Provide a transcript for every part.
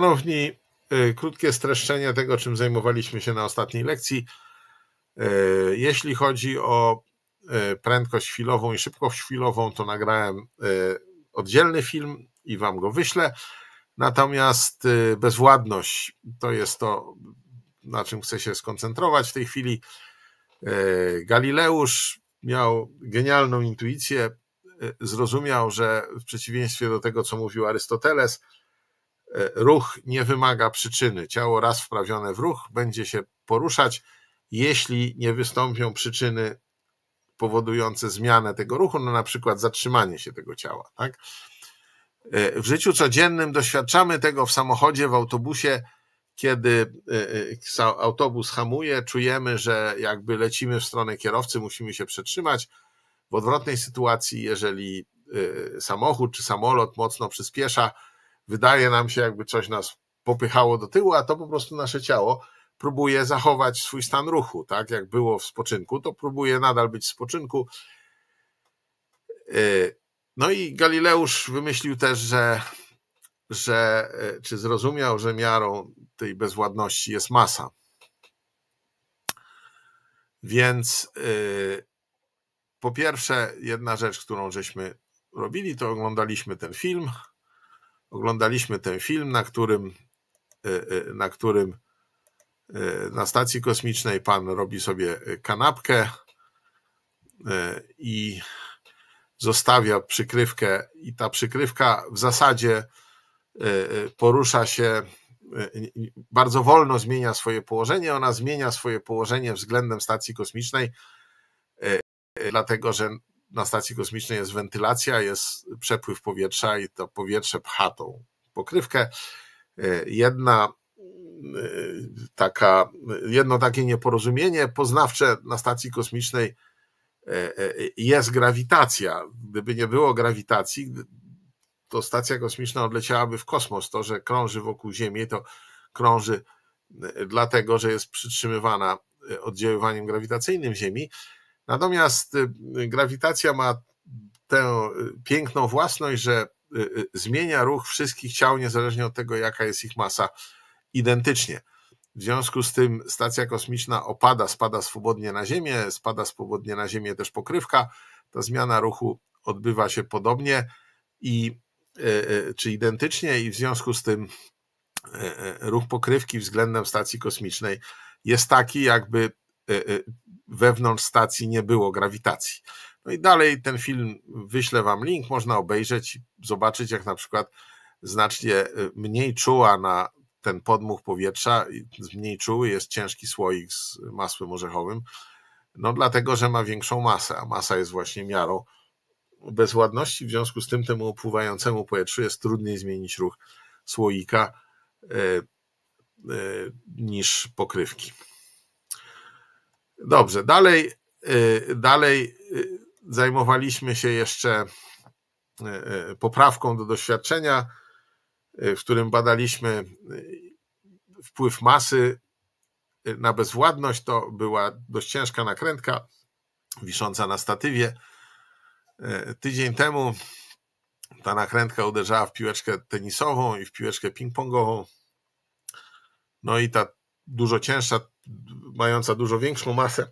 Szanowni, y, krótkie streszczenie tego, czym zajmowaliśmy się na ostatniej lekcji. Y, jeśli chodzi o y, prędkość chwilową i szybkość chwilową, to nagrałem oddzielny film i Wam go wyślę. Natomiast bezwładność to jest to, na czym chcę się skoncentrować w tej chwili. Galileusz miał genialną intuicję, zrozumiał, że w przeciwieństwie do tego, co mówił Arystoteles, E, ruch nie wymaga przyczyny. Ciało raz wprawione w ruch będzie się poruszać, jeśli nie wystąpią przyczyny powodujące zmianę tego ruchu, no na przykład zatrzymanie się tego ciała. Tak? E, w życiu codziennym doświadczamy tego w samochodzie, w autobusie, kiedy e, autobus hamuje, czujemy, że jakby lecimy w stronę kierowcy, musimy się przetrzymać. W odwrotnej sytuacji, jeżeli samochód czy samolot mocno przyspiesza, wydaje nam się, jakby coś nas popychało do tyłu, a to po prostu nasze ciało próbuje zachować swój stan ruchu, tak? Jak było w spoczynku, to próbuje nadal być w spoczynku. Yy, no i Galileusz wymyślił też, że, że yy, czy zrozumiał, że miarą tej bezładności jest masa. Więc yy, po pierwsze, jedna rzecz, którą żeśmy robili, to oglądaliśmy ten film, Oglądaliśmy ten film, na którym, e, e, na którym e, na stacji kosmicznej pan robi sobie kanapkę i zostawia przykrywkę, i ta przykrywka w zasadzie porusza się bardzo wolno zmienia swoje położenie. Ona zmienia swoje położenie względem stacji kosmicznej, dlatego że na stacji kosmicznej jest wentylacja, jest przepływ powietrza i to powietrze pcha tą pokrywkę. E, jedna e, taka, jedno takie nieporozumienie poznawcze na stacji kosmicznej e, jest grawitacja. Gdyby nie było grawitacji, to stacja kosmiczna odleciałaby w kosmos. To, że krąży wokół Ziemi, to krąży dlatego, że jest przytrzymywana oddziaływaniem grawitacyjnym Ziemi. Natomiast y, grawitacja ma tę y, piękną własność, że y, zmienia ruch wszystkich ciał, niezależnie od tego, jaka jest ich masa, identycznie. W związku z tym stacja kosmiczna opada, spada swobodnie na Ziemię, spada swobodnie na Ziemię też pokrywka. Ta zmiana ruchu odbywa się podobnie i czy identycznie, i w związku z tym ruch pokrywki względem stacji kosmicznej jest taki, jakby wewnątrz stacji nie było grawitacji. No i dalej ten film, wyślę wam link, można obejrzeć i zobaczyć, jak na przykład znacznie y, mniej czuła na ten podmuch powietrza, mniej czuły jest ciężki słoik z masłem orzechowym, no dlatego, że ma większą masę, a masa jest właśnie miarą bezładności, w związku z tym temu opływającemu powietrzu jest trudniej zmienić ruch słoika y, y, niż pokrywki. Dobrze, dalej, y, dalej y, zajmowaliśmy się jeszcze y, poprawką do doświadczenia, w którym badaliśmy wpływ masy na bezwładność. To była dość ciężka nakrętka wisząca na statywie. Tydzień temu ta nakrętka uderzała w piłeczkę tenisową i w piłeczkę ping-pongową. No i ta dużo cięższa mająca dużo większą masę,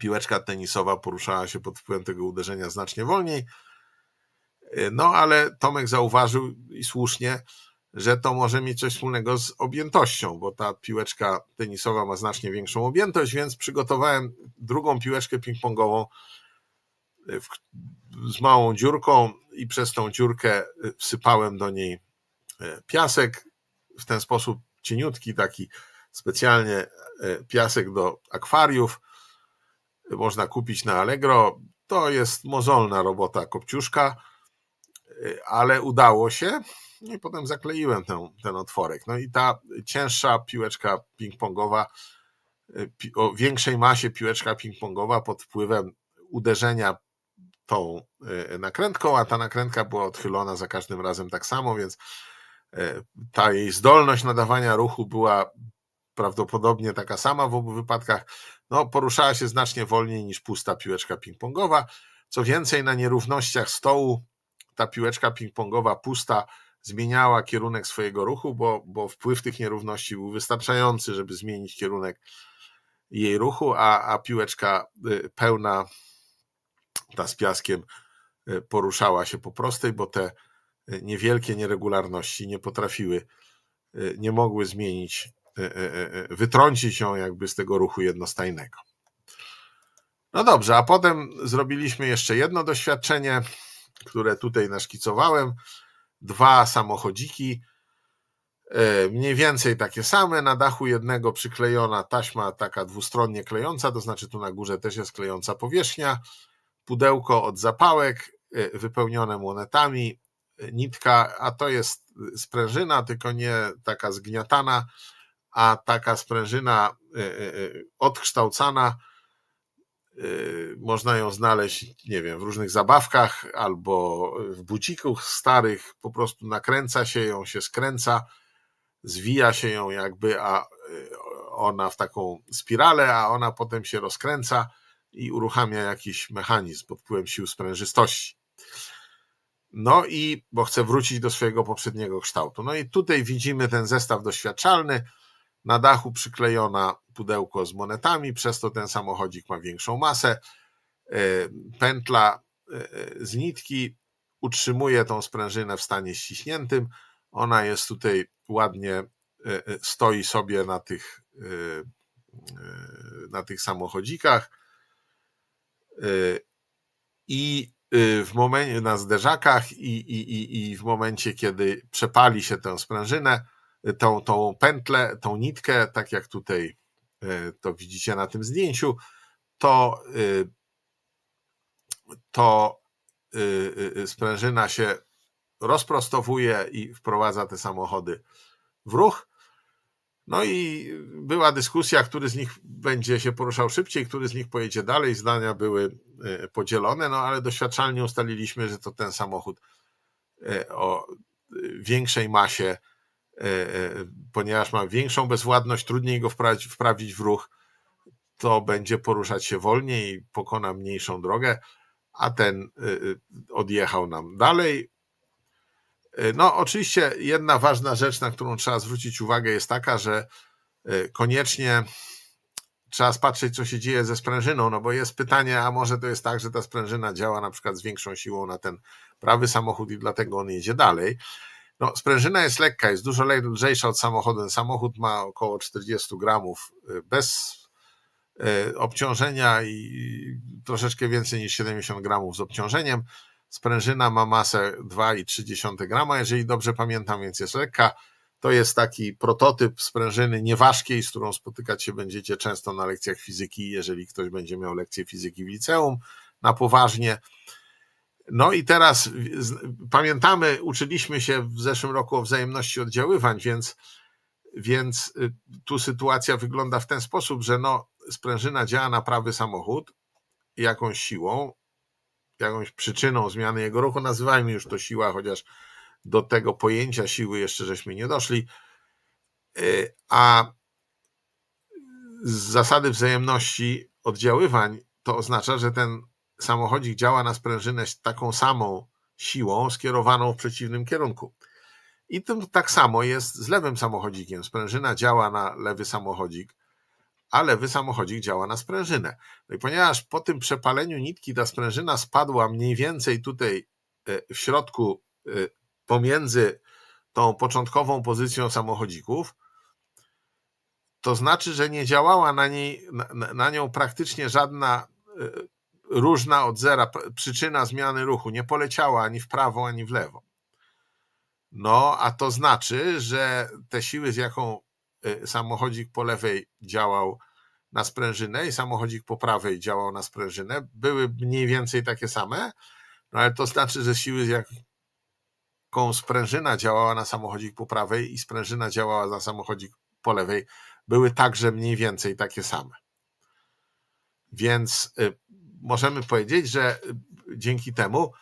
piłeczka tenisowa poruszała się pod wpływem tego uderzenia znacznie wolniej. No ale Tomek zauważył i słusznie, że to może mieć coś wspólnego z objętością, bo ta piłeczka tenisowa ma znacznie większą objętość, więc przygotowałem drugą piłeczkę ping-pongową e, z małą dziurką i przez tą dziurkę e, wsypałem do niej e, piasek. W ten sposób cieniutki taki specjalnie e, piasek do akwariów. Można kupić na Allegro. To jest mozolna robota kopciuszka, e, ale udało się. No I potem zakleiłem ten, ten otworek. No i ta cięższa piłeczka ping-pongowa, e, o większej masie piłeczka ping-pongowa pod wpływem uderzenia tą nakrętką, a ta nakrętka była odchylona za każdym razem tak samo, więc ta jej zdolność nadawania ruchu była prawdopodobnie taka sama w obu wypadkach, no, poruszała się znacznie wolniej niż pusta piłeczka ping-pongowa. Co więcej, na nierównościach stołu ta piłeczka ping-pongowa pusta zmieniała kierunek swojego ruchu, bo, bo wpływ tych nierówności był wystarczający, żeby zmienić kierunek jej ruchu, a, a piłeczka y, pełna, ta z piaskiem, y, poruszała się po prostej, bo te y, niewielkie nieregularności nie potrafiły, nie mogły zmienić E, e, e, wytrącić ją jakby z tego ruchu jednostajnego. No dobrze, a potem zrobiliśmy jeszcze jedno doświadczenie, które tutaj naszkicowałem. Dwa samochodziki, mniej więcej takie same. Na dachu jednego przyklejona taśma taka dwustronnie klejąca, to znaczy tu na górze też jest klejąca powierzchnia. Pudełko od zapałek wypełnione monetami, nitka, a to jest sprężyna, tylko nie taka zgniatana a taka sprężyna e, e, e, odkształcana, można ją znaleźć, nie wiem, w różnych zabawkach albo w bucików starych, po prostu nakręca się ją, się skręca, zwija się ją jakby, a ona w taką spiralę, a ona potem się rozkręca i uruchamia jakiś mechanizm pod wpływem sił sprężystości. No i, bo chcę wrócić do swojego poprzedniego kształtu. No i tutaj widzimy ten zestaw doświadczalny, na dachu przyklejona pudełko z monetami, przez to ten samochodzik ma większą masę. E, pętla e, z nitki utrzymuje tą sprężynę w stanie ściśniętym. Ona jest tutaj ładnie, e, stoi sobie na tych, na tych samochodzikach. I w momencie na zderzakach i, i, i, i w momencie, kiedy przepali się tę sprężynę, tą, tą pętlę, tą nitkę, tak jak tutaj e, to widzicie na tym zdjęciu, to, y, to y, y, sprężyna się rozprostowuje i wprowadza te samochody w ruch. No i była dyskusja, który z nich będzie się poruszał szybciej, który z nich pojedzie dalej. Zdania były e, podzielone, no ale doświadczalnie ustaliliśmy, że to ten samochód e, o większej masie E, e, ponieważ ma większą bezwładność, trudniej go wprawić, w ruch, to będzie poruszać się wolniej i pokona mniejszą drogę, a ten e, odjechał nam dalej. No, oczywiście, jedna ważna rzecz, na którą trzeba zwrócić uwagę, jest taka, że koniecznie trzeba spatrzeć, co się dzieje ze sprężyną, no bo jest pytanie, a może to jest tak, że ta sprężyna działa na przykład z większą siłą na ten prawy samochód i dlatego on jedzie dalej. No, sprężyna jest lekka, jest dużo lżejsza od samochodu. Samochód ma około 40 gramów y, bez y, obciążenia i troszeczkę więcej niż 70 gramów z obciążeniem. Sprężyna ma masę 2,3 grama, jeżeli dobrze pamiętam, więc jest lekka. To jest taki prototyp sprężyny nieważkiej, z którą spotykać się będziecie często na lekcjach fizyki, jeżeli ktoś będzie miał lekcję fizyki w liceum na poważnie. No i teraz pamiętamy, uczyliśmy się w zeszłym roku o wzajemności oddziaływań, więc, więc y, tu sytuacja wygląda w ten sposób, że no, sprężyna działa na prawy samochód jakąś siłą, jakąś przyczyną zmiany jego ruchu. Nazywajmy już to siła, chociaż do tego pojęcia siły jeszcze żeśmy nie doszli. Y, a z zasady wzajemności oddziaływań to oznacza, że ten samochodzik działa na sprężynę taką samą siłą skierowaną w przeciwnym kierunku. I tym tak samo jest z lewym samochodzikiem. Sprężyna działa na lewy samochodzik, a lewy samochodzik działa na sprężynę. No i ponieważ po tym przepaleniu nitki ta sprężyna spadła mniej więcej tutaj e, w środku e, pomiędzy tą początkową pozycją samochodzików, to znaczy, że nie działała na, niej, na, na nią praktycznie żadna e, różna od zera przyczyna zmiany ruchu nie poleciała ani w prawo, ani w lewo. No, a to znaczy, że te siły, z jaką y, samochodzik po lewej działał na sprężynę i samochodzik po prawej działał na sprężynę, były mniej więcej takie same, no ale to znaczy, że siły, z jaką sprężyna działała na samochodzik po prawej i sprężyna działała na samochodzik po lewej, były także mniej więcej takie same. Więc y, możemy powiedzieć, że y, dzięki temu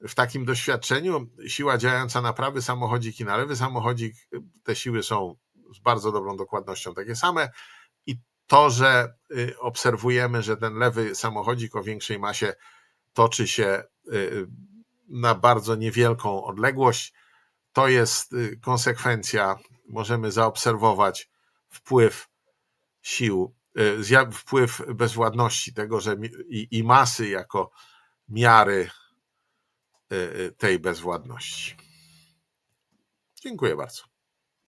w takim doświadczeniu siła działająca na prawy samochodzik i na lewy samochodzik, y, te siły są z bardzo dobrą dokładnością takie same i to, że y, obserwujemy, że ten lewy samochodzik o większej masie toczy się na bardzo niewielką odległość, to jest konsekwencja, możemy zaobserwować wpływ sił Y, wpływ bezwładności tego, że i, i masy jako miary y, y, tej bezwładności. Dziękuję bardzo.